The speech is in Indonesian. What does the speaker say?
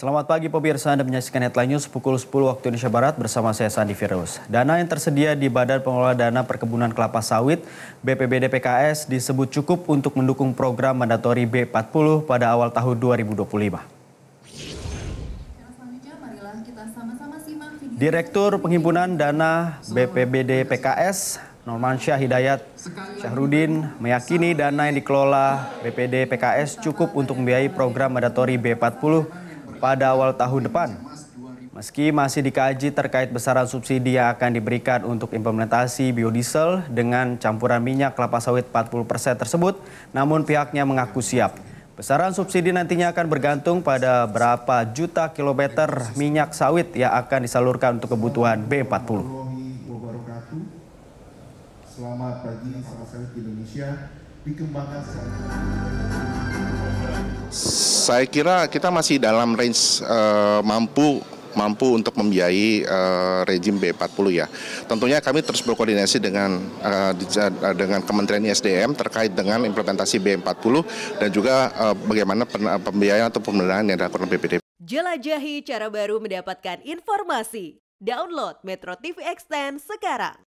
Selamat pagi pemirsa, Anda menyaksikan Headline News pukul 10 waktu Indonesia Barat bersama saya Sandi Virus. Dana yang tersedia di Badan Pengelola Dana Perkebunan Kelapa Sawit BPBD PKS disebut cukup untuk mendukung program mandatori B40 pada awal tahun 2025. Direktur Penghimpunan Dana BPBD PKS, Normansyah Hidayat Syahrudin, meyakini dana yang dikelola BPD PKS cukup untuk membiayai program mandatori B40 pada awal tahun depan. Meski masih dikaji terkait besaran subsidi yang akan diberikan untuk implementasi biodiesel dengan campuran minyak kelapa sawit 40% tersebut, namun pihaknya mengaku siap. Besaran subsidi nantinya akan bergantung pada berapa juta kilometer minyak sawit yang akan disalurkan untuk kebutuhan B40. Selamat pagi, selamat pagi Indonesia. Dikembangkan saya kira kita masih dalam range uh, mampu mampu untuk membiayai uh, rejim B40 ya. Tentunya kami terus berkoordinasi dengan uh, dengan Kementerian ISDM terkait dengan implementasi B40 dan juga uh, bagaimana pembiayaan atau pembelian yang dilakukan BPD. Jelajahi cara baru mendapatkan informasi. Download Metro TV Extend sekarang.